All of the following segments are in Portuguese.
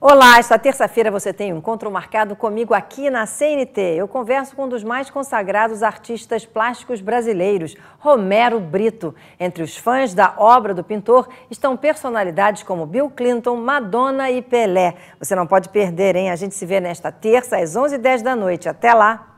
Olá, esta terça-feira você tem um encontro marcado comigo aqui na CNT. Eu converso com um dos mais consagrados artistas plásticos brasileiros, Romero Brito. Entre os fãs da obra do pintor estão personalidades como Bill Clinton, Madonna e Pelé. Você não pode perder, hein? A gente se vê nesta terça às 11h10 da noite. Até lá!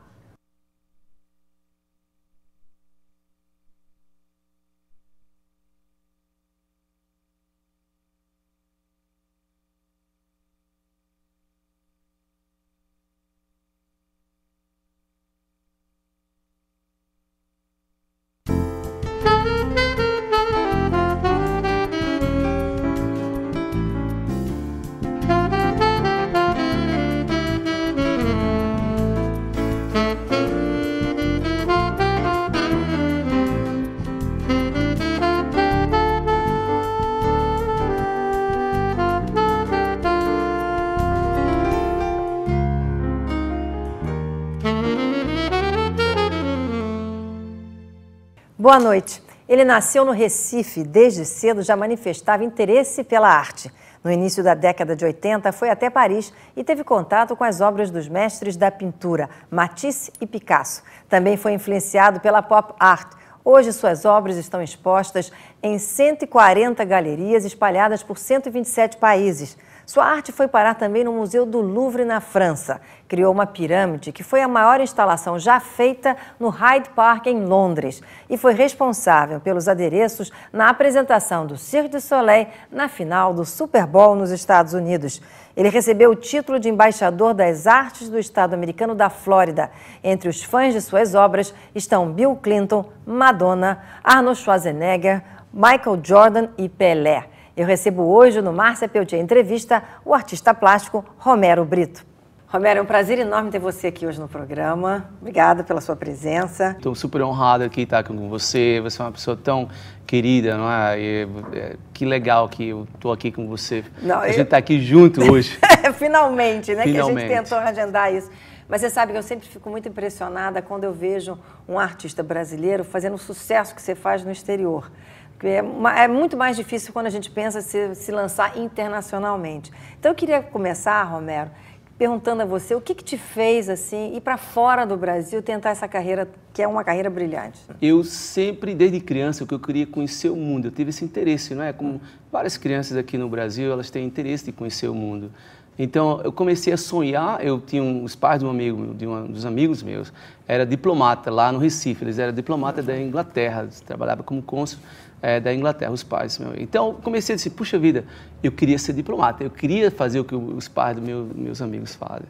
Boa noite. Ele nasceu no Recife, desde cedo já manifestava interesse pela arte. No início da década de 80, foi até Paris e teve contato com as obras dos mestres da pintura, Matisse e Picasso. Também foi influenciado pela pop art. Hoje, suas obras estão expostas em 140 galerias espalhadas por 127 países. Sua arte foi parar também no Museu do Louvre, na França. Criou uma pirâmide que foi a maior instalação já feita no Hyde Park, em Londres, e foi responsável pelos adereços na apresentação do Cirque du Soleil na final do Super Bowl nos Estados Unidos. Ele recebeu o título de embaixador das artes do Estado americano da Flórida. Entre os fãs de suas obras estão Bill Clinton, Madonna, Arnold Schwarzenegger, Michael Jordan e Pelé. Eu recebo hoje no Márcia Peltier Entrevista o artista plástico Romero Brito. Romero, é um prazer enorme ter você aqui hoje no programa. Obrigada pela sua presença. Estou super honrado aqui estar tá, com você. Você é uma pessoa tão querida, não é? E, é, que legal que eu estou aqui com você. Não, a eu... gente está aqui junto hoje. É, finalmente, né? Finalmente. Que a gente tentou agendar isso. Mas você sabe que eu sempre fico muito impressionada quando eu vejo um artista brasileiro fazendo o sucesso que você faz no exterior. É, é muito mais difícil quando a gente pensa se, se lançar internacionalmente. Então eu queria começar, Romero, perguntando a você o que, que te fez assim ir para fora do Brasil tentar essa carreira que é uma carreira brilhante. Eu sempre desde criança o que eu queria é conhecer o mundo. Eu tive esse interesse, não é? Como várias crianças aqui no Brasil, elas têm interesse de conhecer o mundo. Então eu comecei a sonhar. Eu tinha um, os pais de um amigo, de um dos amigos meus, era diplomata lá no Recife. Eles eram diplomata da Inglaterra, trabalhava como cônsul é, da Inglaterra, os pais. Meu. Então, comecei a dizer, puxa vida, eu queria ser diplomata, eu queria fazer o que os pais dos meu, meus amigos fazem.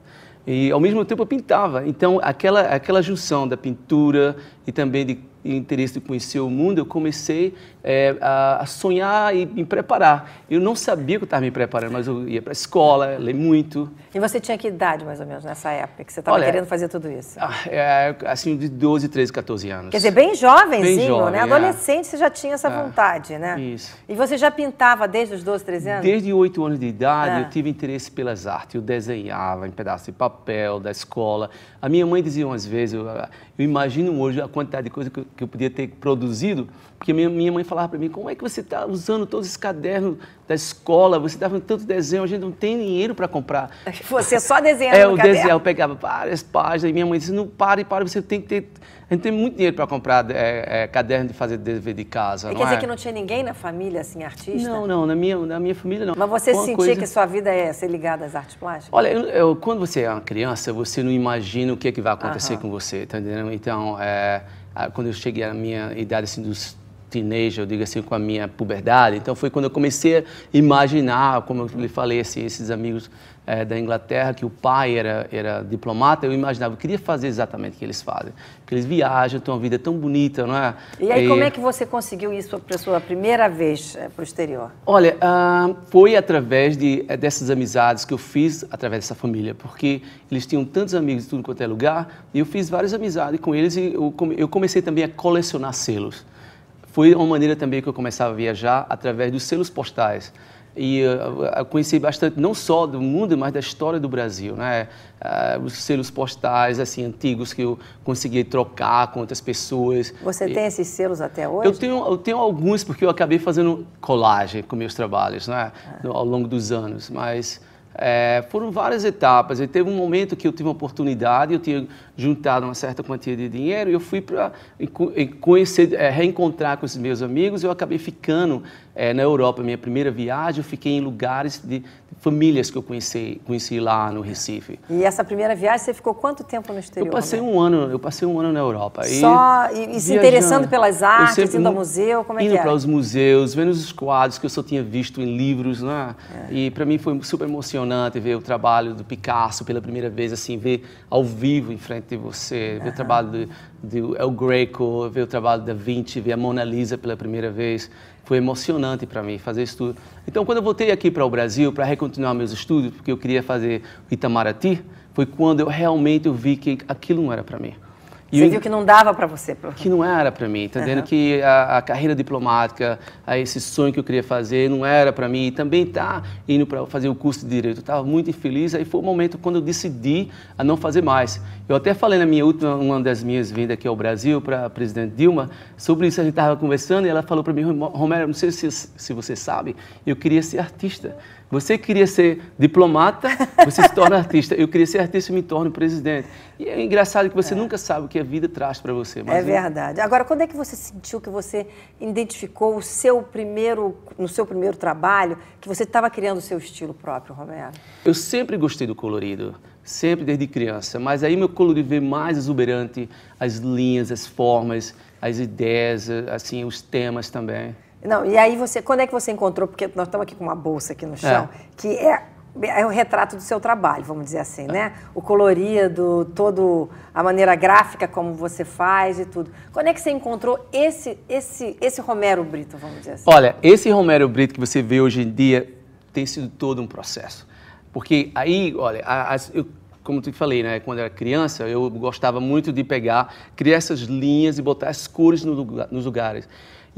E, ao mesmo tempo, eu pintava. Então, aquela, aquela junção da pintura e também de e interesse de conhecer o mundo, eu comecei é, a, sonhar e me preparar. Eu não sabia que eu estava me preparando, mas eu ia para a escola, ler muito. E você tinha que idade, mais ou menos, nessa época, que você estava querendo fazer tudo isso? Ah, é, assim, de 12, 13, 14 anos. Quer dizer, bem jovenzinho, bem né? jovem, né? Adolescente, é. você já tinha essa ah, vontade, né? Isso. E você já pintava desde os 12, 13 anos? Desde 8 anos de idade, eu ah. tive interesse pelas artes. Eu desenhava em pedaços de papel, da escola. A minha mãe dizia umas vezes, eu, eu imagino hoje a quantidade de coisa que eu que eu podia ter produzido, porque minha, minha mãe falava para mim, como é que você está usando todos esses cadernos da escola, você está fazendo tanto desenho, a gente não tem dinheiro para comprar. Você é só desenhava É, eu desenhava, eu pegava várias páginas, e minha mãe disse, não pare, pare, você tem que ter... A gente tem muito dinheiro para comprar é, é, caderno de fazer dever de casa, e Quer é? dizer que não tinha ninguém na família, assim, artista? Não, não, na minha, na minha família não. Mas você sentia coisa... que sua vida é ser ligada às artes plásticas? Olha, eu, eu, quando você é uma criança, você não imagina o que, é que vai acontecer com você, tá entendendo? Então, é... Ah, quando eu cheguei à minha idade assim dos teenager, eu digo assim, com a minha puberdade. Então foi quando eu comecei a imaginar, como eu lhe falei, assim, esses amigos é, da Inglaterra, que o pai era, era diplomata, eu imaginava, eu queria fazer exatamente o que eles fazem. Porque eles viajam, têm uma vida tão bonita, não é? E aí, e... como é que você conseguiu isso para a sua primeira vez é, eh, para o exterior? Olha, ah, foi através de, eh, dessas amizades que eu fiz, através dessa família, porque eles tinham tantos amigos de tudo quanto é lugar, e eu fiz várias amizades com eles e eu, eu comecei também a colecionar selos foi uma maneira também que eu começava a viajar através dos selos postais e uh, conheci bastante não só do mundo mas da história do Brasil né uh, os selos postais assim antigos que eu consegui trocar com outras pessoas você e... tem esses selos até hoje eu tenho eu tenho alguns porque eu acabei fazendo colagem com meus trabalhos né ah. ao longo dos anos mas é, foram várias etapas. E teve um momento que eu tive uma oportunidade, eu tinha juntado uma certa quantia de dinheiro e eu fui para conhecer, é, reencontrar com os meus amigos. Eu acabei ficando é, na Europa, minha primeira viagem. Eu fiquei em lugares de famílias que eu conheci, conheci lá no Recife. E essa primeira viagem, você ficou quanto tempo no exterior? Eu passei né? um ano, eu passei um ano na Europa. Só e, e se interessando pelas artes, sempre, indo ao museu, como é indo Indo é? para os museus, vendo os quadros que eu só tinha visto em livros, né? É. E para mim foi super emocionante emocionante ver o trabalho do Picasso pela primeira vez, assim, ver ao vivo em frente de você, uhum. ver o trabalho do, El Greco, ver o trabalho da Vinci, ver a Mona Lisa pela primeira vez. Foi emocionante para mim fazer isso tudo. Então, quando eu voltei aqui para o Brasil para recontinuar meus estudos, porque eu queria fazer Itamaraty, foi quando eu realmente eu vi que aquilo não era para mim. E você eu... viu que não dava para você. Que não era para mim, entendendo tá uhum. que a, a, carreira diplomática, a esse sonho que eu queria fazer, não era para mim. E também tá indo para fazer o curso de Direito, estava muito infeliz. Aí foi o momento quando eu decidi a não fazer mais. Eu até falei na minha última, uma das minhas vindas aqui ao Brasil, para a presidente Dilma, sobre isso a gente estava conversando e ela falou para mim, Romero, não sei se, se você sabe, eu queria ser artista. Você queria ser diplomata, você se torna artista. Eu queria ser artista e me torno presidente. E é engraçado que você é. nunca sabe o que a vida traz para você. é verdade. Eu... Agora, quando é que você sentiu que você identificou o seu primeiro, no seu primeiro trabalho, que você estava criando o seu estilo próprio, Romero? Eu sempre gostei do colorido, sempre desde criança. Mas aí meu colorido veio mais exuberante, as linhas, as formas, as ideias, assim, os temas também. Não, e aí você, quando é que você encontrou, porque nós estamos aqui com uma bolsa aqui no é. chão, é. que é, é o retrato do seu trabalho, vamos dizer assim, é. né? O colorido, todo a maneira gráfica como você faz e tudo. Quando é que você encontrou esse esse esse Romero Brito, vamos dizer assim? Olha, esse Romero Brito que você vê hoje em dia tem sido todo um processo. Porque aí, olha, como eu como te falei, né, quando era criança, eu gostava muito de pegar, criar essas linhas e botar as cores no lugar, nos lugares.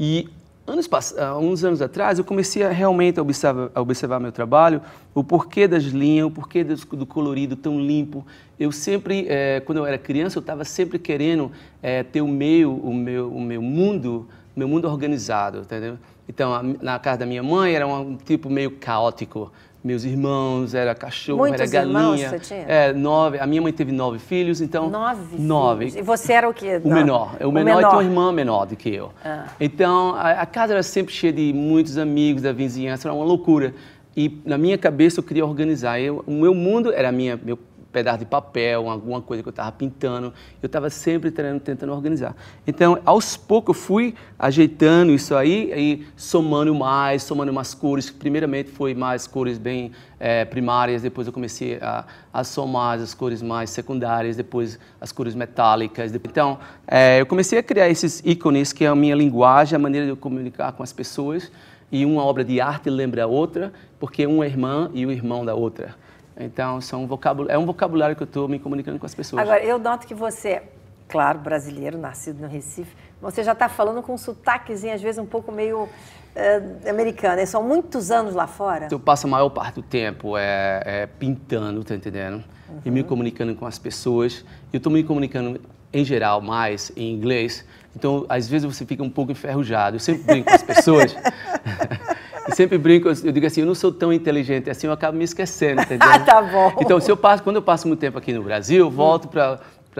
E Anos, ah, uns anos atrás, eu comecei a realmente a observar, a observar meu trabalho, o porquê das linhas, o porquê do colorido tão limpo. Eu sempre, é, quando eu era criança, eu estava sempre querendo é, ter o meu, o meu, o meu mundo, meu mundo organizado, entendeu? Então, a, na casa da minha mãe era um tipo meio caótico, meus irmãos, era cachorro, Muitos era galinha. Irmãos você tinha? É, nove. A minha mãe teve nove filhos, então. Nove? Nove. Filhos. E você era o quê? O Não. menor. O, o menor, menor. e tinha irmã menor do que eu. Ah. Então, a, a, casa era sempre cheia de muitos amigos da vizinhança, era uma loucura. E na minha cabeça eu queria organizar. Eu, o meu mundo era minha, meu pedaço de papel, alguma coisa que eu estava pintando. Eu estava sempre tentando, tentando organizar. Então, aos poucos, eu fui ajeitando isso aí e somando mais, somando mais cores. Primeiramente, foi mais cores bem é, primárias, depois eu comecei a, a, somar as cores mais secundárias, depois as cores metálicas. Então, é, eu comecei a criar esses ícones, que é a minha linguagem, a maneira de eu comunicar com as pessoas. E uma obra de arte lembra a outra, porque uma é irmã e o é irmão da outra. Então, são vocabul... é um vocabulário que eu estou me comunicando com as pessoas. Agora, eu noto que você, claro, brasileiro, nascido no Recife, você já está falando com um sotaquezinho, às vezes, um pouco meio eh, americano. É, são muitos anos lá fora? Eu passo a maior parte do tempo é, é pintando, tá entendendo? Uhum. E me uhum. comunicando com as pessoas. Eu estou me comunicando, em geral, mais em inglês. Então, às vezes, você fica um pouco enferrujado. Eu sempre brinco com as pessoas sempre brinco, eu digo assim, eu não sou tão inteligente assim, eu acabo me esquecendo, entendeu? Ah, tá bom. Então, se eu passo, quando eu passo muito tempo aqui no Brasil, volto hum.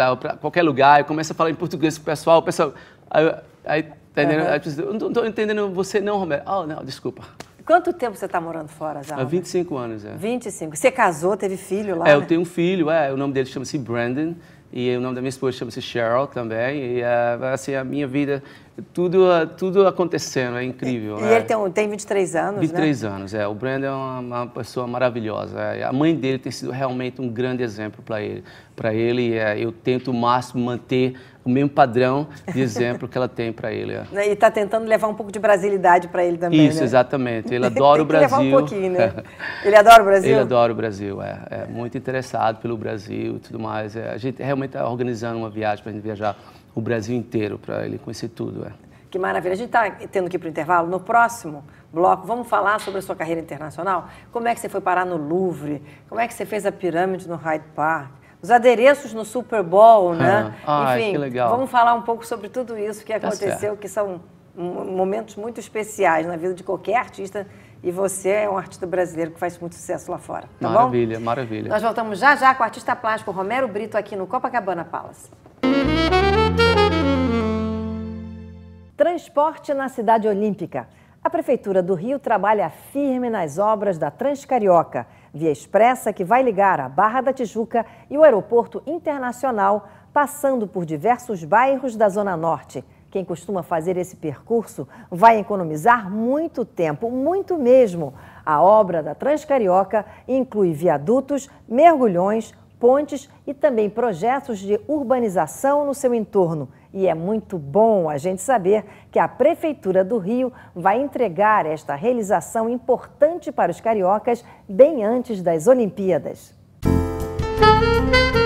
para qualquer lugar, eu começo a falar em português com o pessoal, o pessoal. Aí, aí, tá entendendo? Tipo, eu não estou entendendo você, não, Romero. Ah, oh, não, desculpa. Quanto tempo você está morando fora, Zé? Há 25 anos, é. 25. Você casou, teve filho lá? É, né? eu tenho um filho, é. O nome dele chama-se Brandon. E o nome da minha esposa chama-se Cheryl também. E, é, assim, a minha vida tudo, tudo acontecendo, é incrível. E, ele é. tem, tem 23 anos, 23 né? anos, é. O Brandon é uma, uma pessoa maravilhosa. É. A mãe dele tem sido realmente um grande exemplo para ele. Para ele, é, eu tento o máximo manter o mesmo padrão de exemplo que ela tem para ele. É. Né, e está tentando levar um pouco de brasilidade para ele também, Isso, né? exatamente. Ele adora o Brasil. levar um pouquinho, né? ele adora o Brasil? Ele adora o Brasil, é. é muito interessado pelo Brasil e tudo mais. É. a gente realmente está organizando uma viagem para a gente viajar o Brasil inteiro para ele conhecer tudo. É. Que maravilha. A gente está tendo que ir para o intervalo. No próximo bloco, vamos falar sobre a sua carreira internacional. Como é que você foi parar no Louvre? Como é que você fez a pirâmide no Hyde Park? Os adereços no Super Bowl, né? Ah, Enfim, legal! vamos falar um pouco sobre tudo isso que tá aconteceu, que são momentos muito especiais na vida de qualquer artista e você é um artista brasileiro que faz muito sucesso lá fora. Tá maravilha, bom? maravilha. Nós voltamos já já com o artista plástico Romero Brito aqui no Copacabana Palace. Transporte na Cidade Olímpica. A Prefeitura do Rio trabalha firme nas obras da Transcarioca, via expressa que vai ligar a Barra da Tijuca e o Aeroporto Internacional, passando por diversos bairros da Zona Norte. Quem costuma fazer esse percurso vai economizar muito tempo, muito mesmo. A obra da Transcarioca inclui viadutos, mergulhões, pontes e também projetos de urbanização no seu entorno. E é muito bom a gente saber que a Prefeitura do Rio vai entregar esta realização importante para os cariocas bem antes das Olimpíadas. Música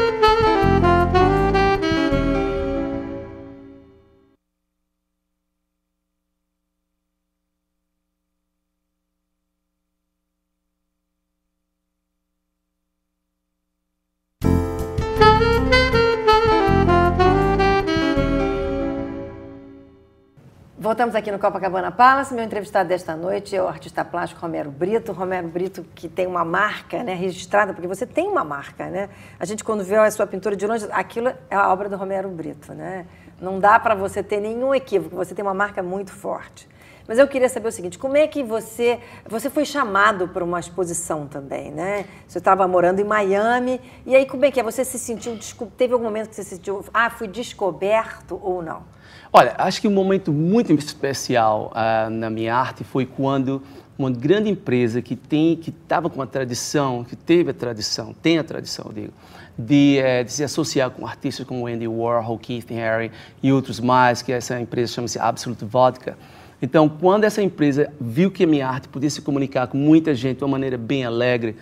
Voltamos aqui no Copacabana Palace. Meu entrevistado desta noite é o artista plástico Romero Brito. Romero Brito, que tem uma marca né, registrada, porque você tem uma marca, né? A gente, quando vê a sua pintura de longe, aquilo é a obra do Romero Brito, né? Não dá para você ter nenhum equívoco, você tem uma marca muito forte. Mas eu queria saber o seguinte, como é que você... Você foi chamado para uma exposição também, né? Você estava morando em Miami, e aí como é que é? Você se sentiu... Teve algum momento que você se sentiu... Ah, fui descoberto ou não? Olha, acho que um momento muito especial uh, na minha arte foi quando uma grande empresa que tem, que estava com a tradição, que teve a tradição, tem a tradição, eu digo, de, é, de, se associar com artistas como Andy Warhol, Keith Harry e outros mais, que essa empresa chama-se Absolute Vodka. Então, quando essa empresa viu que a minha arte podia se comunicar com muita gente de uma maneira bem alegre,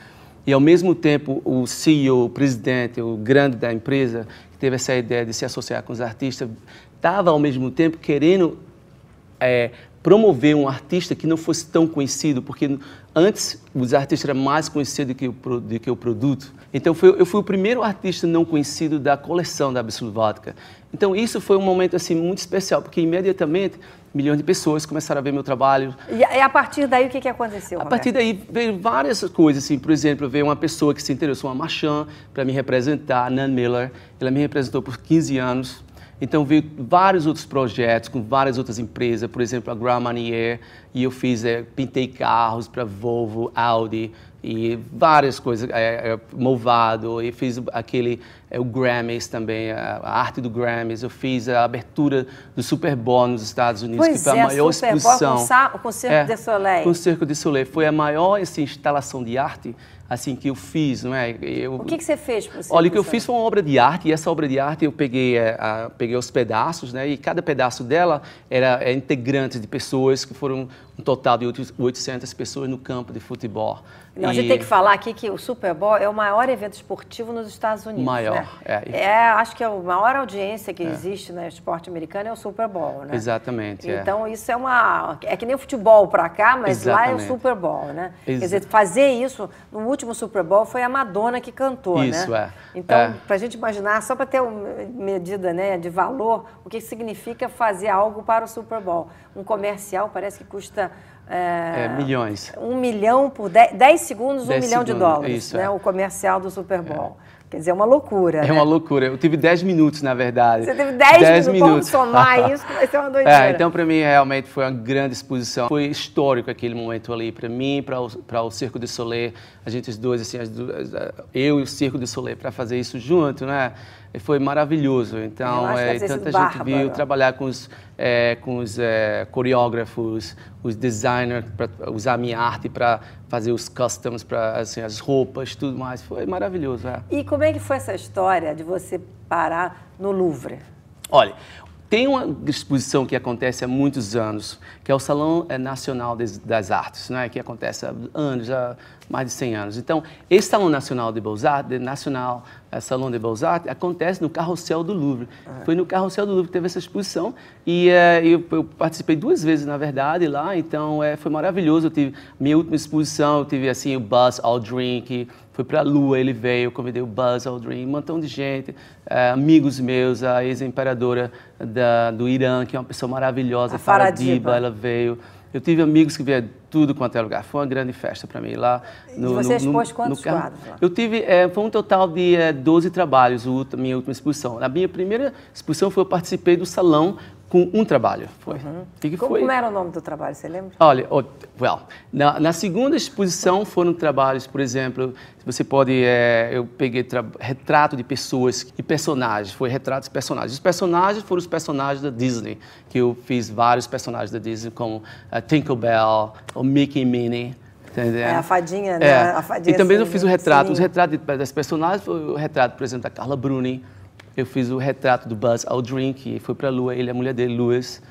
e ao mesmo tempo o CEO, o presidente, o grande da empresa, que teve essa ideia de se associar com os artistas, estava ao mesmo tempo querendo é, promover um artista que não fosse tão conhecido, porque antes os artistas eram mais conhecidos do que o, do que o produto. Então foi, eu fui o primeiro artista não conhecido da coleção da Absolutica. Então isso foi um momento assim muito especial, porque imediatamente milhões de pessoas começaram a ver meu trabalho. E a partir daí o que, que aconteceu? Roberto? A partir daí veio várias coisas, assim, por exemplo, veio uma pessoa que se interessou, uma machã, para me representar, Nan Miller. Ela me representou por 15 anos então veio vários outros projetos com várias outras empresas, por exemplo, a Grand Manier, e eu fiz, é, pintei carros para Volvo, Audi e várias coisas, é, é, Movado, e fiz aquele é o Grammys também, a, arte do Grammys. Eu fiz a abertura do Super Bowl nos Estados Unidos, pois que foi é, a maior Super exposição. Bowl com o Cirque é, de Soleil. Com o Cirque de Soleil. Foi a maior assim, instalação de arte assim que eu fiz, não é? Eu, o que, que você fez para o Olha, o que eu fiz foi uma obra de arte e essa obra de arte eu peguei, é, a, peguei os pedaços, né? E cada pedaço dela era é, integrante de pessoas que foram um total de 800 pessoas no campo de futebol. Não, e... A gente tem que falar aqui que o Super Bowl é o maior evento esportivo nos Estados Unidos. Maior. Né? É, é, é, acho que a maior audiência que é. existe no esporte americano é o Super Bowl, né? Exatamente. É. Então, é. isso é uma. É que nem o futebol para cá, mas Exatamente. lá é o Super Bowl, né? Ex Quer dizer, fazer isso, no último Super Bowl foi a Madonna que cantou, isso, né? Isso, é. Então, é. para a gente imaginar, só para ter uma medida né, de valor, o que significa fazer algo para o Super Bowl? Um comercial parece que custa é, é, milhões. Um milhão por 10, segundos, 10 um milhão segundos, de dólares. Isso, né? é. O comercial do Super Bowl. É. Quer dizer, é uma loucura. É né? uma loucura. Eu tive 10 minutos, na verdade. Você teve 10, 10 minutos. Vamos somar isso, vai ser uma doideira. É, então, para mim, realmente foi uma grande exposição. Foi histórico aquele momento ali, para mim, para o Circo de Soleil. A gente, os dois, assim, duas, eu e o Circo de Soleil, para fazer isso junto, né? E foi maravilhoso. Então, é, tanta gente viu trabalhar com os é, com os é, coreógrafos, os designers, para usar minha arte para fazer os customs, para assim, as roupas, tudo mais. Foi maravilhoso. É. E como é que foi essa história de você parar no Louvre? Olha, tem uma exposição que acontece há muitos anos, que é o Salão é, Nacional das Artes, né? que acontece há anos, há mais de 100 anos. Então, esse Salão Nacional de Beaux arts Nacional eh, Salão de Beaux acontece no Carrossel do Louvre. É. Foi no Carrossel do Louvre que teve essa exposição e é, eu, eu, participei duas vezes, na verdade, lá, então é, foi maravilhoso. Eu tive minha última exposição, eu tive assim o Buzz All Drink, foi para a Lua, ele veio, eu convidei o Buzz All Drink, um montão de gente, amigos meus, a ex-imperadora do Irã, que é uma pessoa maravilhosa, a Faradiba, ela veio. Eu tive amigos que vieram tudo quanto é lugar. Foi uma grande festa para mim lá. No, e você no, expôs no, quantos no quadros lá? Eu tive, é, foi um total de é, 12 trabalhos, a minha última exposição. Na minha primeira exposição foi eu participei do salão com um trabalho. Foi. Uhum. que como, foi? como era o nome do trabalho, você lembra? Olha, oh, well, na, na, segunda exposição foram trabalhos, por exemplo, você pode, é, eu peguei retrato de pessoas e personagens, foi retratos de personagens. Os personagens foram os personagens da Disney, que eu fiz vários personagens da Disney, como uh, é, Tinkerbell, o Mickey e Minnie. Entendeu? É a fadinha, é. né? É. A fadinha e também assim, eu fiz o retrato, sim. os retratos das personagens, foi o retrato, por exemplo, da Carla Bruni, eu fiz o retrato do Buzz Aldrin, que foi para a Lua, ele é a mulher dele, Lewis,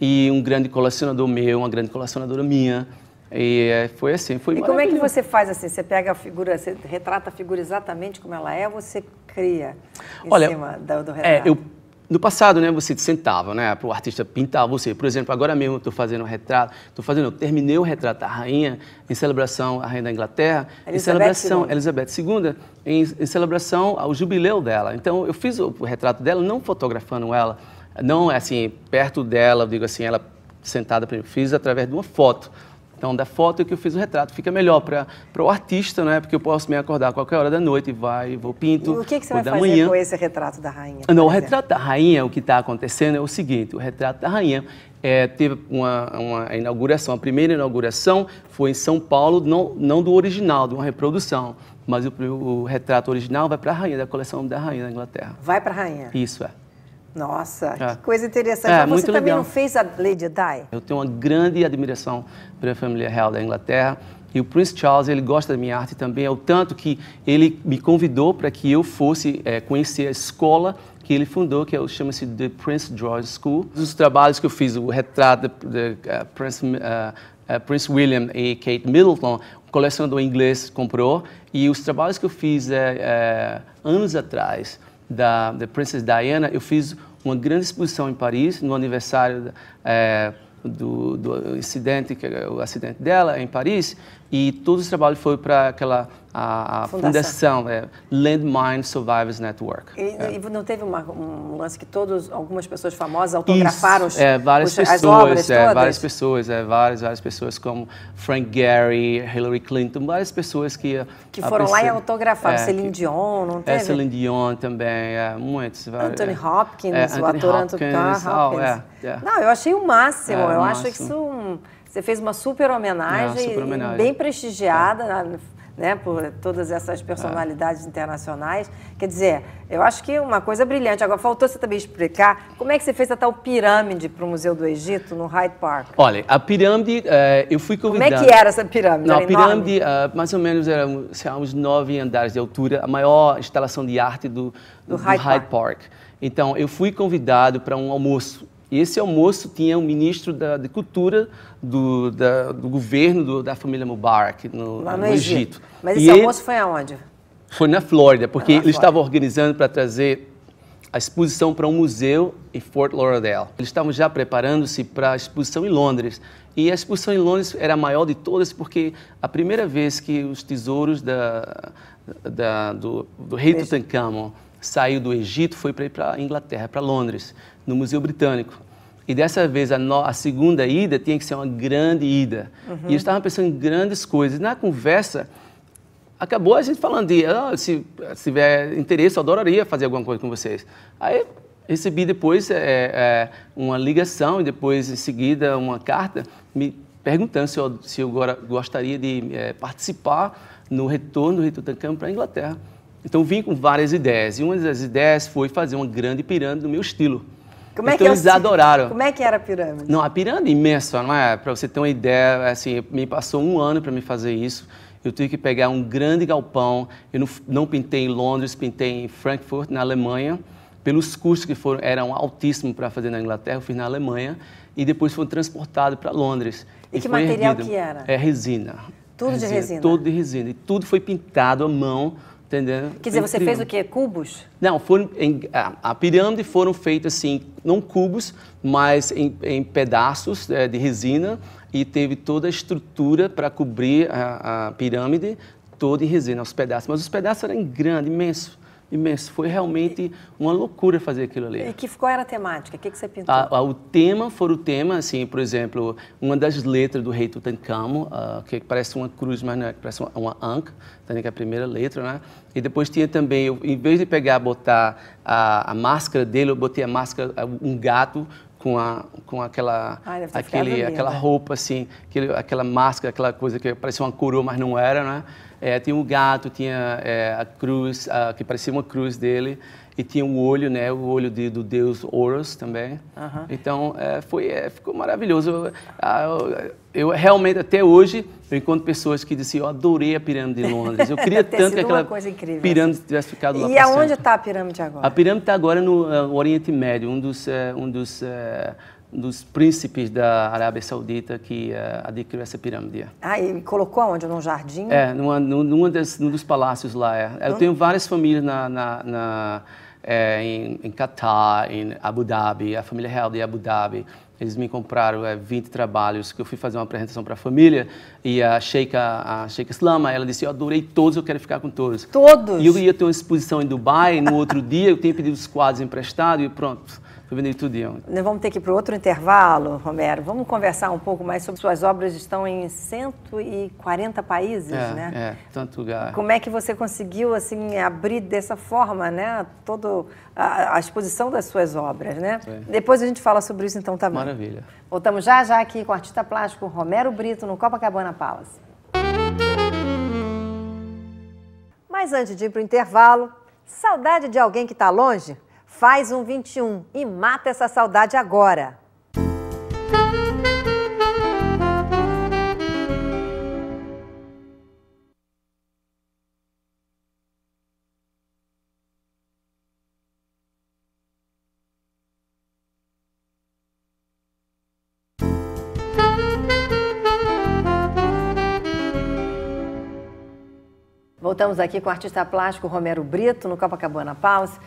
e um grande colecionador meu, uma grande colecionadora minha. E é, foi assim, foi E como é que você faz assim? Você pega a figura, você retrata a figura exatamente como ela é ou você cria em Olha, cima do, do retrato? É, eu no passado, né, você sentava, né, para o artista pintar você. Por exemplo, agora mesmo estou fazendo um retrato, estou fazendo, terminei o retrato da rainha em celebração à rainha da Inglaterra, Elizabeth em celebração II. Elizabeth II, em, em, celebração ao jubileu dela. Então, eu fiz o, o retrato dela não fotografando ela, não assim perto dela, digo assim, ela sentada, fiz através de uma foto. Então, da foto que eu fiz o retrato, fica melhor para o artista, né? Porque eu posso me acordar a qualquer hora da noite, vai, vou pinto. E o que, que você vai fazer manhã. com esse retrato da rainha? Não, o retrato da rainha, o que está acontecendo é o seguinte: o retrato da rainha é, teve uma, uma, inauguração, a primeira inauguração foi em São Paulo, não, não do original, de uma reprodução, mas o, o retrato original vai para a rainha, da coleção da rainha da Inglaterra. Vai para a rainha? Isso é. Nossa, é. que coisa interessante. É, Mas você também não fez a Lady Di? Eu tenho uma grande admiração pela família real da Inglaterra. E o Prince Charles, ele gosta da minha arte também, ao é tanto que ele me convidou para que eu fosse é, conhecer a escola que ele fundou, que é, chama-se The Prince George School. Os trabalhos que eu fiz, o retrato de, uh, Prince, uh, uh, Prince William e Kate Middleton, um colecionador inglês comprou. E os trabalhos que eu fiz é, é, anos atrás, da, The Princess Diana, eu fiz uma grande exposição em Paris, no aniversário é, do, do, incidente, é o acidente dela em Paris, e todo esse trabalho foi para aquela a, fundação, fundação é, Landmine Survivors Network. E, é. e não teve uma, um lance que todos, algumas pessoas famosas autografaram Isso, os, é, várias os, pessoas, as obras é, todas? Várias pessoas, é, várias, várias pessoas como Frank Gehry, Hillary Clinton, várias pessoas que... Que foram lá e autografaram, é, Celine Dion, não é, teve? É, Celine Dion também, é, muitos. Anthony é. Hopkins, é, o ator Hopkins, Anthony Hopkins. Oh, não, eu achei o máximo, eu o acho que isso... Um, você fez uma super homenagem, super homenagem. bem prestigiada, né? né, por todas essas é. personalidades é. internacionais. Quer dizer, eu acho que é uma coisa brilhante. Agora, faltou você também explicar como é que você fez a tal pirâmide para o Museu do Egito, no Hyde Park. Olha, a pirâmide, é, eu fui convidado... Como é que era essa pirâmide? Não, era a pirâmide, eh, mais ou menos, era sei, uns nove andares de altura, a maior instalação de arte do, do, do Hyde, Hyde Park. Park. Então, eu fui convidado para um almoço e esse almoço tinha um ministro da, de cultura do, da, do governo do, da família Mubarak, no, no, no Egito. Egito. Mas esse e almoço ele... foi aonde? Foi na Flórida, porque ele estava organizando para trazer a exposição para um museu em Fort Lauderdale. Eles estavam já preparando-se para a exposição em Londres. E a exposição em Londres era a maior de todas, porque a primeira vez que os tesouros da, da, do, do rei Tutankhamon saiu do Egito foi para ir para a Inglaterra, para Londres no Museu Britânico. E dessa vez a, no, a segunda ida tinha que ser uma grande ida. Uhum. E eu estava pensando em grandes coisas. Na conversa, acabou a gente falando de, oh, se, se tiver interesse, eu adoraria fazer alguma coisa com vocês. Aí recebi depois é, é, uma ligação e depois em seguida uma carta me perguntando se eu, se eu gostaria de é, participar no retorno do Rei para a Inglaterra. Então vim com várias ideias e uma das ideias foi fazer uma grande pirâmide no meu estilo. Como é então que eles é adoraram. Como é que era a pirâmide? Não, a pirâmide é imensa, não é? Para você ter uma ideia, é assim, me passou um ano para me fazer isso. Eu tive que pegar um grande galpão. Eu não, não pintei em Londres, pintei em Frankfurt, na Alemanha pelos custos que foram, eram altíssimos para fazer na Inglaterra, eu fiz na Alemanha e depois foi transportado para Londres. E, e que material erguido. que era? É resina. Tudo resina, de resina? Tudo de resina. E tudo foi pintado à mão Entendeu? Quer dizer, você fez o quê? Cubos? Não, foram em, a, a pirâmide foram feitas assim, não cubos, mas em, em pedaços é, de resina e teve toda a estrutura para cobrir a, a pirâmide toda em resina, os pedaços. Mas os pedaços eram grandes, imensos imenso. Foi realmente uma loucura fazer aquilo ali. E que, qual era a temática? O que, que você pintou? A, a, o tema foi o tema, assim, por exemplo, uma das letras do rei Tutankhamon, uh, ah, que parece uma cruz, mas não é, parece uma, uma anca, que é a primeira letra, né? E depois tinha também, eu, em vez de pegar, botar a, a máscara dele, eu botei a máscara, um gato com, a, com aquela, Ai, aquele, aquela roupa, assim, aquele, aquela máscara, aquela coisa que parecia uma coroa, mas não era, né? É, tinha um gato, tinha é, a cruz, a, que parecia uma cruz dele. E tinha o olho, né? O olho de, do deus Horus também. Então, é, foi, é, ficou maravilhoso. Eu, ah, eu, eu, realmente, até hoje, eu encontro pessoas que dizem, eu adorei a pirâmide de Londres. Eu queria tanto que aquela pirâmide assim. tivesse ficado lá. E aonde está a pirâmide agora? A pirâmide está agora no uh, Oriente Médio, um dos, uh, um dos uh, dos príncipes da Arábia Saudita que uh, adquiriu essa pirâmide. Ah, e colocou onde? Num jardim? É, numa, numa das, num dos palácios lá. É. Eu tenho várias famílias na, na, na é, em, em Catar, em Abu Dhabi, a família real de Abu Dhabi. Eles me compraram é, 20 trabalhos que eu fui fazer uma apresentação para a família e a Sheikha, a Sheikha Slama, ela disse, eu adorei todos, eu quero ficar com todos. Todos? E eu ia ter uma exposição em Dubai, no outro dia eu tinha pedido os quadros emprestados e pronto estou vendo ele tudinho. Nós né, vamos ter que ir para outro intervalo, Romero. Vamos conversar um pouco mais sobre suas obras estão em 140 países, é, né? É, tanto lugar. Como é que você conseguiu assim abrir dessa forma, né? Todo a, a exposição das suas obras, né? É. Depois a gente fala sobre isso então também. Tá Maravilha. Voltamos já já aqui com o artista plástico Romero Brito no Copacabana Palace. Mas antes de ir para o intervalo, saudade de alguém que está longe? Faz um 21 e mata essa saudade agora. Voltamos aqui com o artista plástico Romero Brito, no Copacabana Palace.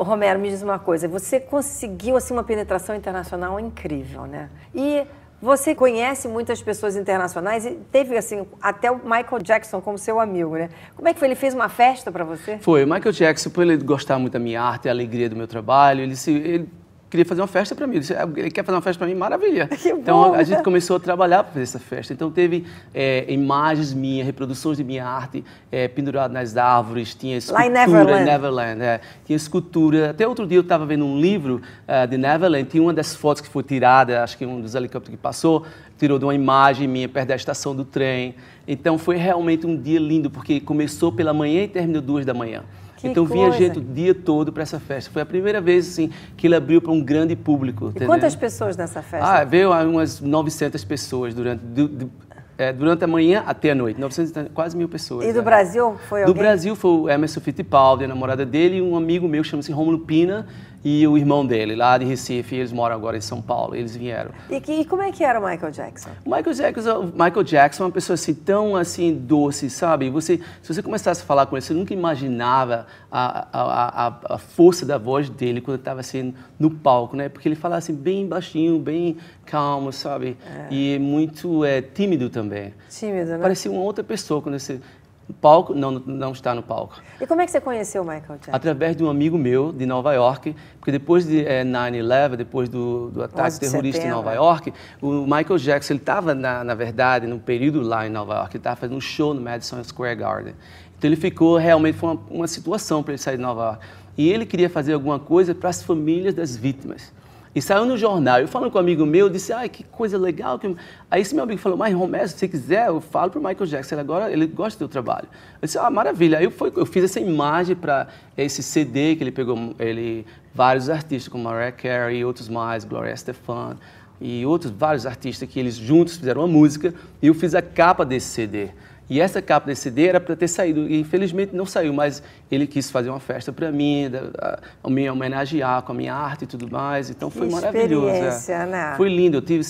Romero, me diz uma coisa, você conseguiu assim uma penetração internacional incrível, né? E você conhece muitas pessoas internacionais e teve assim até o Michael Jackson como seu amigo, né? Como é que foi? Ele fez uma festa para você? Foi. O Michael Jackson, por ele gostar muito da minha arte, a alegria do meu trabalho, ele se ele queria fazer uma festa para mim. disse, ah, ele quer fazer uma festa para mim? Maravilha. Que então bom, a né? gente começou a trabalhar para fazer essa festa. Então teve é, imagens minhas, reproduções de minha arte é, pendurada nas árvores, tinha escultura. Lá em Neverland. Em Neverland é. Tinha escultura. Até outro dia eu estava vendo um livro uh, de Neverland, tinha uma das fotos que foi tirada, acho que um dos helicópteros que passou, tirou de uma imagem minha perto da estação do trem. Então foi realmente um dia lindo, porque começou pela manhã e terminou duas da manhã. Que então coisa. vinha gente o dia todo para essa festa. Foi a primeira vez assim que ele abriu para um grande público. E quantas pessoas nessa festa? Ah, veio ah, umas 900 pessoas durante do, do, é, durante a manhã até a noite, 900, quase mil pessoas. E do é. Brasil foi alguém? Do Brasil foi o Emerson Fittipaldi, a namorada dele, e um amigo meu chama-se Romulo Pina, e o irmão dele, lá de Recife, eles moram agora em São Paulo, eles vieram. E, que, e como é que era o Michael Jackson? O Michael Jackson, Michael Jackson é uma pessoa assim, tão assim, doce, sabe? Você, se você começasse a falar com ele, você nunca imaginava a, a, a, a força da voz dele quando estava assim no palco, né? Porque ele falava assim bem baixinho, bem calmo, sabe? É. E muito é, tímido também. Tímido, né? Parecia uma outra pessoa quando você no palco? Não, não está no palco. E como é que você conheceu o Michael Jackson? Através de um amigo meu de Nova York, porque depois de é, eh, 9-11, depois do, do ataque terrorista setembro. em Nova York, o Michael Jackson, ele estava, na, na verdade, num período lá em Nova York, ele estava fazendo um show no Madison Square Garden. Então ele ficou, realmente, foi uma, uma situação para ele sair de Nova York. E ele queria fazer alguma coisa para as famílias das vítimas. E saiu no jornal. Eu falando com um amigo meu, disse, ai, que coisa legal. Que... Aí esse meu amigo falou, mas Romero, se você quiser, eu falo para o Michael Jackson, ele agora ele gosta do teu trabalho. Eu disse, ah, maravilha. Aí eu, foi, eu fiz essa imagem para esse CD que ele pegou, ele, vários artistas, como Mariah Carey, outros mais, Gloria Estefan, e outros vários artistas que eles juntos fizeram uma música, e eu fiz a capa desse CD. E essa capa desse CD era para ter saído, e infelizmente não saiu, mas ele quis fazer uma festa para mim, da, a, me homenagear com a minha arte e tudo mais, então que foi maravilhoso. É. Né? Foi lindo, eu tive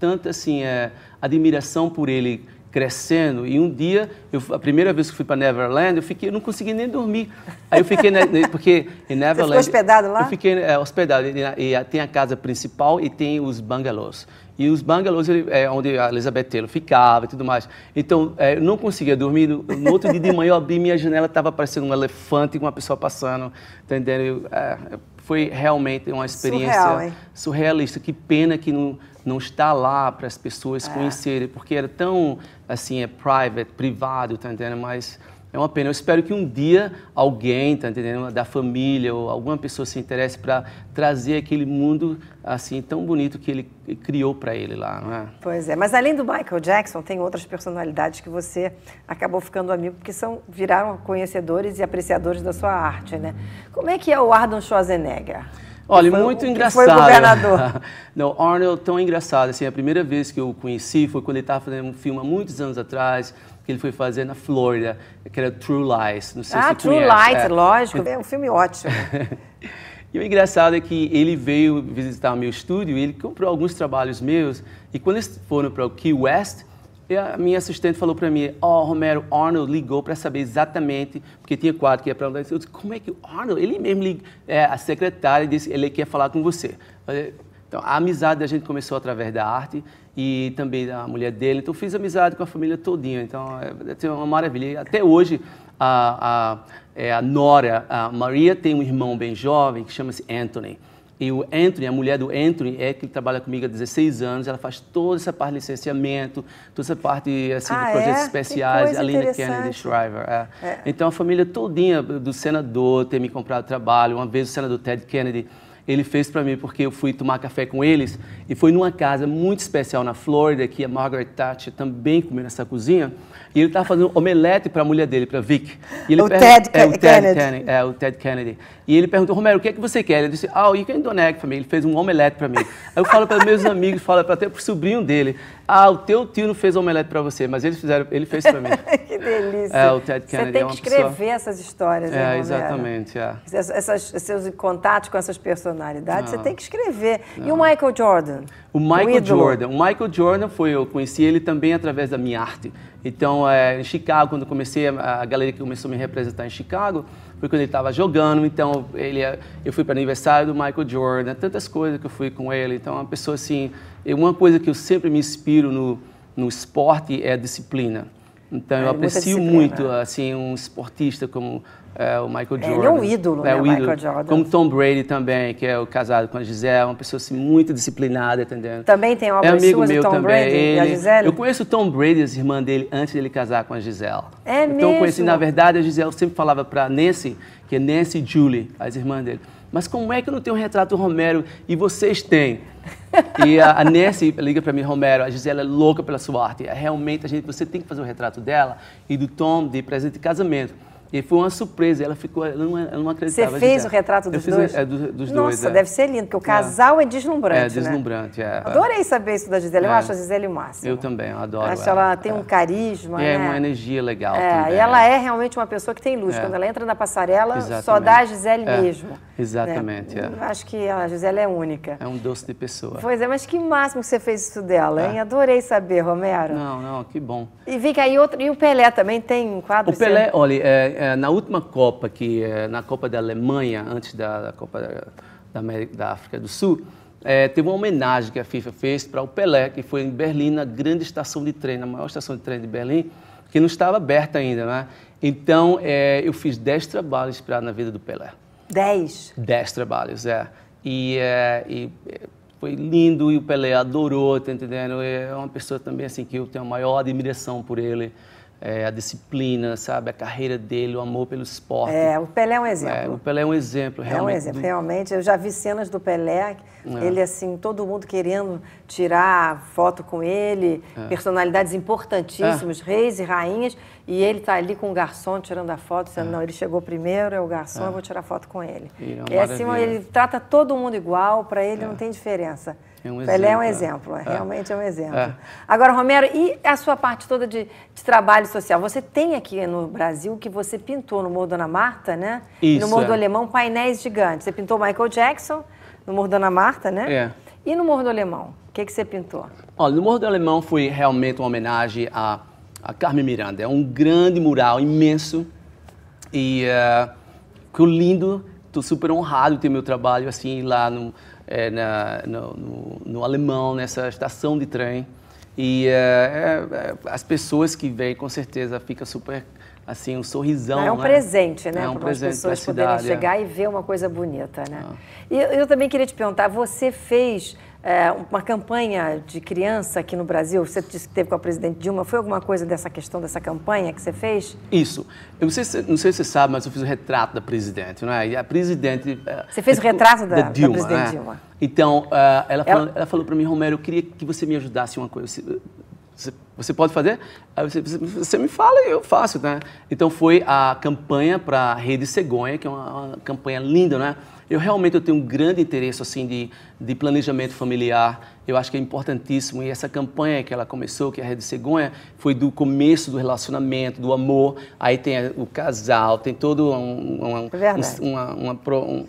tanta assim, é, admiração por ele crescendo. E um dia, eu, a primeira vez que fui para Neverland, eu fiquei, eu não consegui nem dormir. Aí eu fiquei, na, porque em Neverland... Você ficou hospedado lá? Eu fiquei é, hospedado. E, e, tem a casa principal e tem os bungalows. E os bungalows é onde a Elizabeth Taylor ficava e tudo mais. Então, é, eu não conseguia dormir. No outro dia de manhã, eu abri minha janela, estava parecendo um elefante com uma pessoa passando. Entendendo? É, foi realmente uma experiência Surreal, surrealista. Que pena que não não está lá para as pessoas é. conhecerem, porque era tão, assim, é private, privado, tá entendendo? Mas é uma pena. Eu espero que um dia alguém, tá entendendo? Da família ou alguma pessoa se interesse para trazer aquele mundo, assim, tão bonito que ele criou para ele lá, não é? Pois é. Mas além do Michael Jackson, tem outras personalidades que você acabou ficando amigo, porque são, viraram conhecedores e apreciadores da sua arte, né? Como é que é o Arnold Schwarzenegger? Olha, foi, muito engraçado. Foi governador. Não, Arnold é tão engraçado. Assim, a primeira vez que eu o conheci foi quando ele estava fazendo um filme há muitos anos atrás, que ele foi fazer na Flórida, que era True Lies. Não sei ah, se True conhece. Lies, é. lógico. É um filme ótimo. e o engraçado é que ele veio visitar o meu estúdio e ele comprou alguns trabalhos meus. E quando eles foram para o Key West, e a minha assistente falou para mim, ó, oh, Romero, Arnold ligou para saber exatamente, porque tinha quatro que ia para Eu disse, como é que o Arnold, ele mesmo, ligou, é, a secretária disse, ele é quer falar com você. Então, a amizade da gente começou através da arte e também da mulher dele. Então, fiz amizade com a família todinha. Então, é, uma maravilha. Até hoje, a, a, é, a Nora, a Maria, tem um irmão bem jovem que chama-se Anthony. E o Anthony, a mulher do Anthony, é que trabalha comigo há 16 anos, ela faz toda essa parte de licenciamento, toda essa parte assim, ah, de projetos é? especiais, a Lina Kennedy Shriver. É. É. Então a família todinha do senador ter me comprado trabalho, uma vez o senador Ted Kennedy, ele fez para mim porque eu fui tomar café com eles e foi numa casa muito especial na Flórida que a Margaret Thatcher também comeu nessa cozinha e ele estava fazendo omelete para a mulher dele, para Vic. E ele o, per... Ted, é, o Ted Kennedy. Kennedy. É, o Ted Kennedy. E ele perguntou, Romero, o que é que você quer? Ele disse, ah, oh, you can é do an egg for me. Ele fez um omelete para mim. Aí eu falo para meus amigos, falo até para o sobrinho dele, ah, o teu tio não fez omelete para você, mas eles fizeram, ele fez para mim. que delícia. É, o Ted Kennedy Você tem é que é escrever pessoa... essas histórias, né, É, Romero? exatamente, é. Essas, seus contatos com essas personalidades, você ah. tem que escrever. E o ah. Michael Jordan? O Michael o Jordan. O Michael Jordan foi, eu conheci ele também através da minha arte. Então, é, em Chicago, quando eu comecei, a, a galeria que começou a me representar em Chicago, foi quando ele estava jogando, então ele, é, eu fui para o aniversário do Michael Jordan, tantas coisas que eu fui com ele. Então, é uma pessoa assim, uma coisa que eu sempre me inspiro no, no esporte é a disciplina. Então, é, eu aprecio muito assim um esportista como é, o Michael Jordan. É, ele é um ídolo, é, né, o Michael ídolo. Jordan. Como Tom Brady também, que é o casado com a Gisele, é uma pessoa assim, muito disciplinada, entendeu? Também tem obras é amigo suas meu Tom também. Brady ele, e a Gisele? Eu conheço o Tom Brady, as irmãs dele, antes dele casar com a Gisele. É então, mesmo? Então conheci, na verdade, a Gisele sempre falava para Nancy, que é Nancy e Julie, as irmãs dele. Mas como é que eu não tenho um retrato Romero e vocês têm? E a, a Nancy liga para mim, Romero, a Gisela é louca pela sua arte. É, realmente, a gente, você tem que fazer o um retrato dela e do Tom de presente de casamento. E foi uma surpresa, ela ficou, ela não, ela não acreditava. Você fez o retrato dos dois? é, dos Nossa, dois, é. deve ser lindo, porque o é. casal é, é deslumbrante, É, deslumbrante, né? é. Adorei saber isso da Gisele, eu é. acho a Gisele o máximo. Eu também, eu adoro acho ela. ela tem um carisma, É, né? uma energia legal é, também. E ela é realmente uma pessoa que tem luz, quando ela entra na passarela, Exatamente. só dá a Gisele mesmo. Né? Exatamente, né? Acho que a Gisele é única. É um doce de pessoa. Pois é, mas que máximo que você fez isso dela, hein? Adorei saber, Romero. Não, não, que bom. E vem cá, e, outro, e o Pelé também tem um quadro? O Pelé, olha... É, é, na última Copa, que é, na Copa da Alemanha, antes da, da Copa da, da, América, da, África do Sul, é, teve uma homenagem que a FIFA fez para o Pelé, que foi em Berlim, na grande estação de treino, na maior estação de treino de Berlim, que não estava aberta ainda, né? Então, é, eu fiz 10 trabalhos para na vida do Pelé. 10? 10 trabalhos, é. E, é, e, é, foi lindo e o Pelé adorou, tá entendendo? É uma pessoa também assim que eu tenho a maior admiração por ele é, a disciplina, sabe, a carreira dele, o amor pelo esporte. É, o Pelé é um é, exemplo. É, o Pelé é um exemplo, realmente. É um exemplo, né? realmente. Eu já vi cenas do Pelé, é. ele assim, todo mundo querendo tirar foto com ele, é. personalidades importantíssimas, é. reis e rainhas, e ele tá ali com o garçom tirando a foto, dizendo, não, ele chegou primeiro, é o garçom, eu vou tirar foto com ele. E, é assim, ele trata todo mundo igual, para ele não tem diferença. É um Pelé é um exemplo, é. é, é. realmente é um é. exemplo. Agora, Romero, e a sua parte toda de, de, trabalho social? Você tem aqui no Brasil que você pintou no Morro Dona Marta, né? Isso, e no Morro do Alemão, painéis gigantes. Você pintou Michael Jackson no Morro Dona Marta, né? É. E no Morro do Alemão, o que, que você pintou? Olha, no Morro do Alemão foi realmente uma homenagem a, a Carmen Miranda. É um grande mural, imenso. E uh, que lindo, estou super honrado de ter meu trabalho assim lá no é, na, no, no, no, alemão, nessa estação de trem. E é, é, é, as pessoas que vêm, com certeza, ficam super assim, um sorrisão. É um né? presente, né? É um para as pessoas poderem cidade, é. chegar é. e ver uma coisa bonita, né? Ah. E eu também queria te perguntar, você fez é, uma campanha de criança aqui no Brasil, você disse que teve com a presidente Dilma, foi alguma coisa dessa questão, dessa campanha que você fez? Isso. Eu não sei, não sei se você sabe, mas eu fiz o retrato da presidente, né? E a presidente... É, você fez o é retrato da, da Dilma, da presidente né? Dilma? Então, ela, ela... Falou, ela falou para mim, Romero, eu queria que você me ajudasse uma coisa você, você pode fazer? Você, você, me fala e eu faço, né? Então foi a campanha para a Rede Cegonha, que é uma, uma, campanha linda, né? Eu realmente eu tenho um grande interesse assim de, de planejamento familiar. Eu acho que é importantíssimo e essa campanha que ela começou, que é a Rede Cegonha, foi do começo do relacionamento, do amor. Aí tem o casal, tem todo um, uma, um, é uma, uma, uma,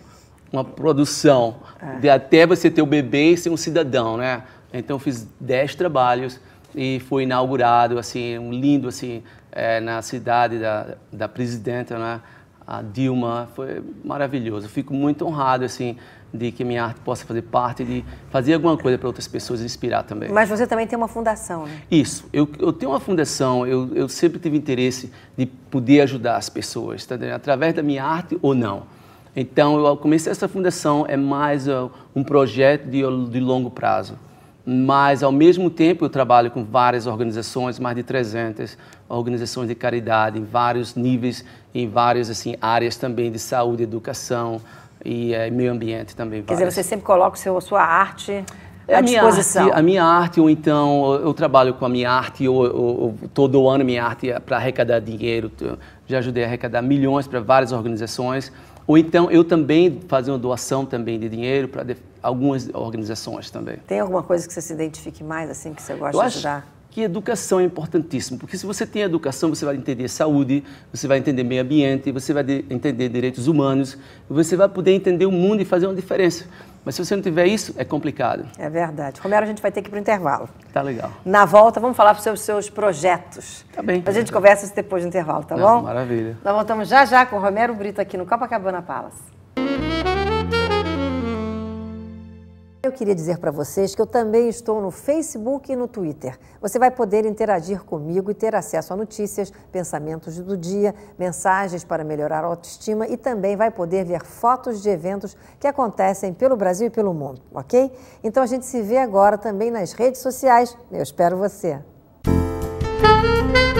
uma produção é. de até você ter o bebê e ser um cidadão, né? Então eu fiz 10 trabalhos e foi inaugurado assim um lindo assim é, na cidade da, da presidenta né, a Dilma foi maravilhoso fico muito honrado assim de que minha arte possa fazer parte de fazer alguma coisa para outras pessoas inspirar também mas você também tem uma fundação né? isso eu, eu tenho uma fundação eu, eu sempre tive interesse de poder ajudar as pessoas tá através da minha arte ou não então eu comecei essa fundação é mais uh, um projeto de, de longo prazo mas ao mesmo tempo eu trabalho com várias organizações, mais de 300 organizações de caridade em vários níveis, em várias assim áreas também de saúde, educação e é, meio ambiente também. Quer várias. dizer, você sempre coloca o seu, a sua arte é à a disposição. Minha arte, a minha arte, ou então eu trabalho com a minha arte, ou, ou, ou estou doando minha arte é para arrecadar dinheiro. Já ajudei a arrecadar milhões para várias organizações. Ou então eu também fazer uma doação também de dinheiro para algumas organizações também. Tem alguma coisa que você se identifique mais, assim, que você gosta Eu de ajudar? que educação é importantíssimo, porque se você tem educação, você vai entender saúde, você vai entender meio ambiente, você vai entender direitos humanos, você vai poder entender o mundo e fazer uma diferença. Mas se você não tiver isso, é complicado. É verdade. Romero, a gente vai ter que ir para o intervalo. Tá legal. Na volta, vamos falar sobre os seus projetos. Tá bem. A gente conversa isso depois do intervalo, tá não, ah, bom? Maravilha. Nós voltamos já já com Romero Brito aqui no Copacabana Palace. Eu queria dizer para vocês que eu também estou no Facebook e no Twitter. Você vai poder interagir comigo e ter acesso a notícias, pensamentos do dia, mensagens para melhorar a autoestima e também vai poder ver fotos de eventos que acontecem pelo Brasil e pelo mundo, ok? Então a gente se vê agora também nas redes sociais. Eu espero você. Música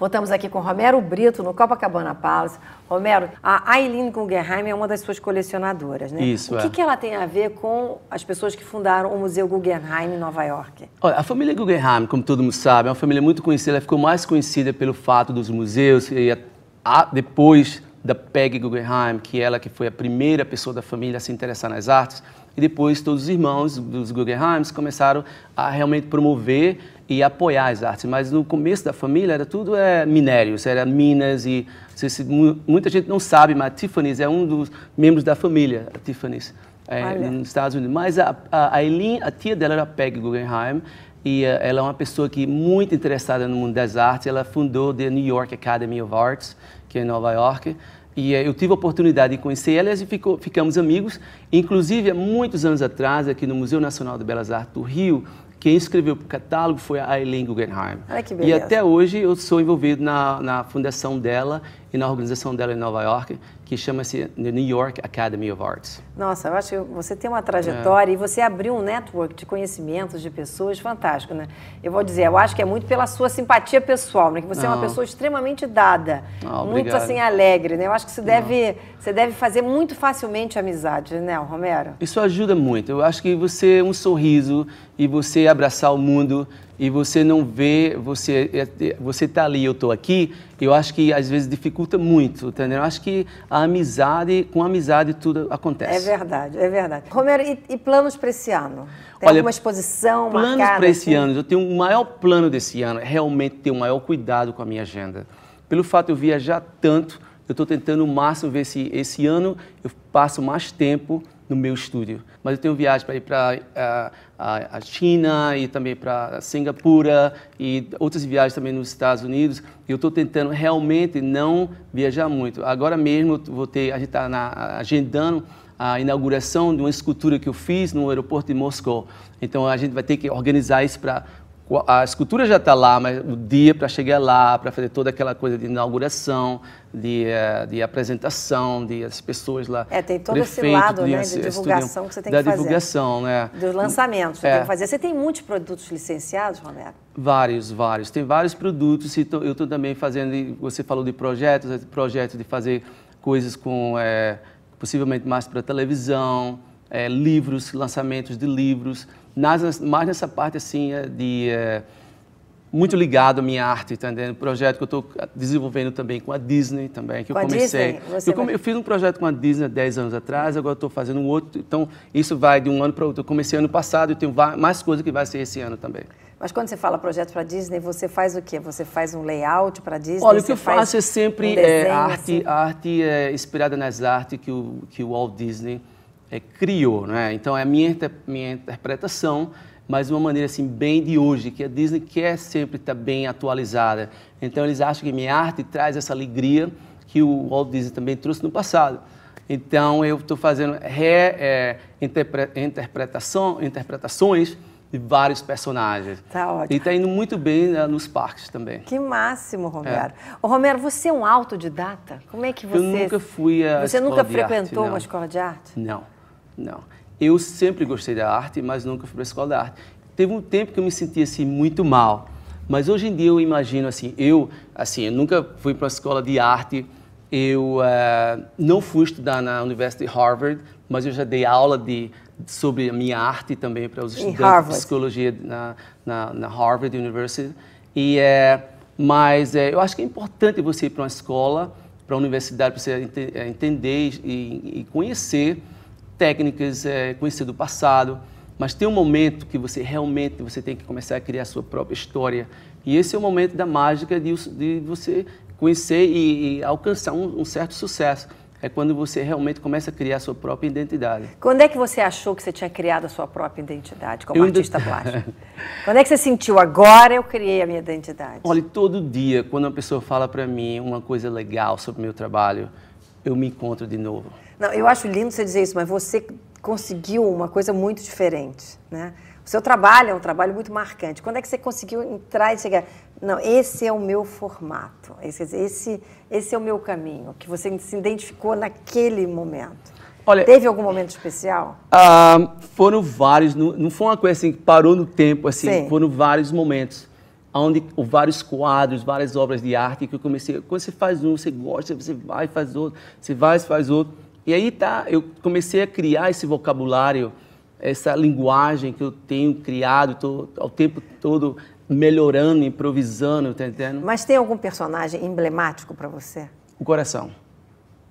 Voltamos aqui com Romero Brito no Copacabana Palace. Romero, a Aileen Guggenheim é uma das suas colecionadoras, né? Isso. O que, é. que ela tem a ver com as pessoas que fundaram o Museu Guggenheim em Nova York? Olha, a família Guggenheim, como todo mundo sabe, é uma família muito conhecida. Ela ficou mais conhecida pelo fato dos museus e a, a, depois da Peggy Guggenheim, que é ela que foi a primeira pessoa da família a se interessar nas artes e depois todos os irmãos dos Guggenheims começaram a realmente promover e apoiar as artes. Mas no começo da família era tudo é, minérios, era minas e se, muita gente não sabe, mas Tiffany's é um dos membros da família, Tiffany's, é, nos Estados Unidos. Mas a, a Aileen, a tia dela era Peg Guggenheim, e eh, ela é uma pessoa que muito interessada no mundo das artes. Ela fundou a New York Academy of Arts, que é em Nova York, e eh, eu tive a oportunidade de conhecer ela e ficou, ficamos amigos. Inclusive, há muitos anos atrás, aqui no Museu Nacional de Belas Artes do Rio, quem escreveu para o catálogo foi a Eileen Guggenheim. Olha que beleza. E até hoje eu sou envolvido na, na fundação dela e na organização dela em Nova York, que chama-se The New York Academy of Arts. Nossa, eu acho que você tem uma trajetória é. e você abriu um network de conhecimentos de pessoas fantástico, né? Eu vou dizer, eu acho que é muito pela sua simpatia pessoal, né? Que você Não. é uma pessoa extremamente dada, Não, ah, muito assim alegre, né? Eu acho que você deve, você deve fazer muito facilmente amizade, né, Romero? Isso ajuda muito. Eu acho que você é um sorriso e você abraçar o mundo e você não vê, você é, é, você está ali, eu estou aqui, eu acho que às vezes dificulta muito, entendeu? Eu acho que a amizade, com a amizade tudo acontece. É verdade, é verdade. Romero, e, e planos para esse ano? Tem Olha, alguma exposição planos Planos para esse assim? ano, eu tenho o maior plano desse ano, é realmente ter o maior cuidado com a minha agenda. Pelo fato de eu viajar tanto, eu estou tentando o máximo ver se esse ano eu passo mais tempo no meu estúdio. Mas eu tenho viagem para ir para uh, ah, a, China e também para Singapura e outras viagens também nos Estados Unidos. Eu estou tentando realmente não viajar muito. Agora mesmo vou ter, a gente está agendando a inauguração de uma escultura que eu fiz no aeroporto de Moscou. Então a gente vai ter que organizar isso para a escultura já está lá, mas o dia para chegar lá, para fazer toda aquela coisa de inauguração, de, eh, de apresentação, de as pessoas lá. É, tem todo prefeito, esse lado de, né, de divulgação que você tem que fazer. Da divulgação, né? Dos lançamentos que é. tem que fazer. Você tem muitos produtos licenciados, Romero? Vários, vários. Tem vários produtos. Eu estou também fazendo, você falou de projetos, projetos de fazer coisas com, é, possivelmente mais para televisão, é, livros, lançamentos de livros nas, mais nessa parte assim é de é, muito ligado à minha arte, tá Projeto que eu estou desenvolvendo também com a Disney também, que com eu comecei. Disney, eu, come, eu, fiz um projeto com a Disney 10 anos atrás, agora estou fazendo um outro. Então, isso vai de um ano para outro. Eu comecei ano passado e tenho mais coisas que vai ser esse ano também. Mas quando você fala projeto para Disney, você faz o quê? Você faz um layout para Disney? Olha, o que eu faço é sempre um é, desenho, é, arte, assim? arte é, inspirada nas artes que o, que o Walt Disney é, criou, né? Então é a minha, minha interpretação, mas de uma maneira assim bem de hoje, que a Disney quer sempre estar bem atualizada. Então eles acham que minha arte traz essa alegria que o Walt Disney também trouxe no passado. Então eu estou fazendo reinterpretação, é, interpretações de vários personagens. Tá ótimo. E está indo muito bem né, nos parques também. Que máximo, Romero. É. Ô, Romero, você é um autodidata? Como é que você... Eu nunca fui a Você nunca frequentou arte, uma escola de arte? Não. Não. Eu sempre gostei da arte, mas nunca fui para a escola da arte. Teve um tempo que eu me sentia assim muito mal, mas hoje em dia eu imagino assim, eu assim, eu nunca fui para a escola de arte. Eu uh, não fui estudar na Universidade de Harvard, mas eu já dei aula de sobre a minha arte também para os estudantes de psicologia na, na, na, Harvard University. E, é, mas é, eu acho que é importante você ir para uma escola, para uma universidade, para você entender e, e, conhecer técnicas, é, conhecer do passado, mas tem um momento que você realmente você tem que começar a criar a sua própria história. E esse é o momento da mágica de, de você conhecer e, e alcançar um, um certo sucesso é quando você realmente começa a criar a sua própria identidade. Quando é que você achou que você tinha criado a sua própria identidade como eu artista ainda... plástico? quando é que você sentiu, agora eu criei a minha identidade? Olha, todo dia, quando uma pessoa fala para mim uma coisa legal sobre o meu trabalho, eu me encontro de novo. Não, eu acho lindo você dizer isso, mas você conseguiu uma coisa muito diferente, né? O seu trabalho é um trabalho muito marcante. Quando é que você conseguiu entrar e chegar? Não, esse é o meu formato. Esse, esse, esse é o meu caminho. Que você se identificou naquele momento. Olha, Teve algum momento especial? Ah, foram vários. Não, não, foi uma coisa assim que parou no tempo, assim. Sim. Foram vários momentos. Onde vários quadros, várias obras de arte que eu comecei. Quando você faz um, você gosta, você vai, faz outro. Você vai, faz outro. E aí tá, eu comecei a criar esse vocabulário, essa linguagem que eu tenho criado, tô, ao tempo todo melhorando, improvisando, tá entendendo? Mas tem algum personagem emblemático para você? O coração.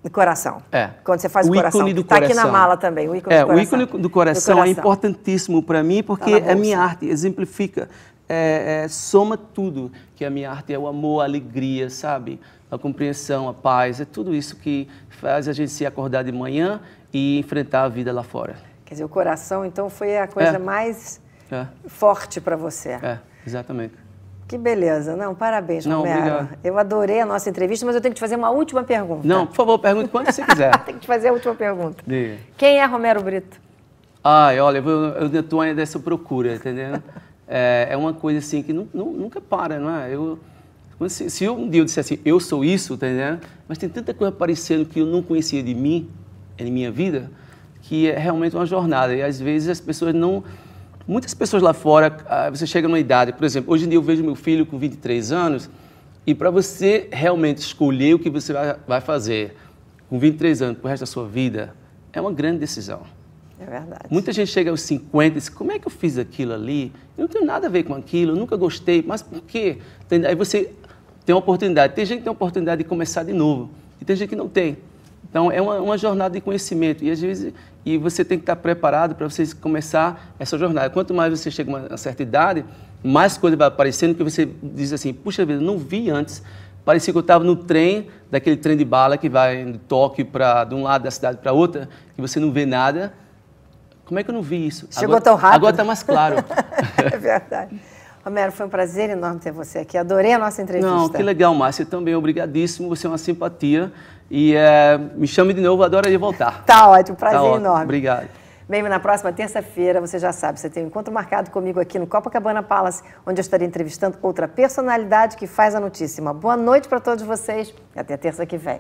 O coração. É. Quando você faz o, o coração. Ícone do tá coração. aqui na mala também, o ícone é, do coração. É. O ícone do coração, é coração. é importantíssimo para mim porque tá a minha arte exemplifica, é, é, soma tudo que a minha arte é, o amor, a alegria, sabe? a compreensão, a paz, é tudo isso que faz a gente se acordar de manhã e enfrentar a vida lá fora. Quer dizer, o coração, então, foi a coisa é. mais é. forte para você. É, exatamente. Que beleza. Não, parabéns, Não, Romero. Obrigado. Eu adorei a nossa entrevista, mas eu tenho que te fazer uma última pergunta. Não, por favor, pergunte quando você quiser. Tenho que te fazer a última pergunta. Quem é Romero Brito? Ai, olha, eu estou ainda nessa procura, entendeu? é, é, uma coisa assim que nunca para, não é? Eu, mas se, se um dia eu dissesse assim, eu sou isso, tá entendendo? Mas tem tanta coisa aparecendo que eu não conhecia de mim, é em minha vida, que é realmente uma jornada. E às vezes as pessoas não. Muitas pessoas lá fora, ah, você chega numa idade, por exemplo, hoje em dia eu vejo meu filho com 23 anos, e para você realmente escolher o que você vai fazer com 23 anos, o resto da sua vida, é uma grande decisão. É verdade. Muita gente chega aos 50 e diz, como é que eu fiz aquilo ali? Eu não tenho nada a ver com aquilo, eu nunca gostei, mas por quê? Aí você tem uma oportunidade. Tem gente que tem a oportunidade de começar de novo, e tem gente que não tem. Então, é uma, uma, jornada de conhecimento. E, às vezes, e você tem que estar preparado para você começar essa jornada. Quanto mais você chega a uma certa idade, mais coisa vai aparecendo que você diz assim, puxa vida, não vi antes. Parecia que eu estava no trem, daquele trem de bala que vai de Tóquio para de um lado da cidade para outra, que você não vê nada. Como é que eu não vi isso? Chegou agora, tão rápido. Agora está mais claro. é verdade. Romero, foi um prazer enorme ter você aqui. Adorei a nossa entrevista. Não, que legal, Márcia. Também obrigadíssimo. Você é uma simpatia. E é, me chame de novo, adoro de voltar. tá ótimo, prazer tá ótimo. enorme. Obrigado. Bem, na próxima terça-feira, você já sabe, você tem um encontro marcado comigo aqui no Copacabana Palace, onde eu estarei entrevistando outra personalidade que faz a notícia. Uma boa noite para todos vocês e até terça que vem.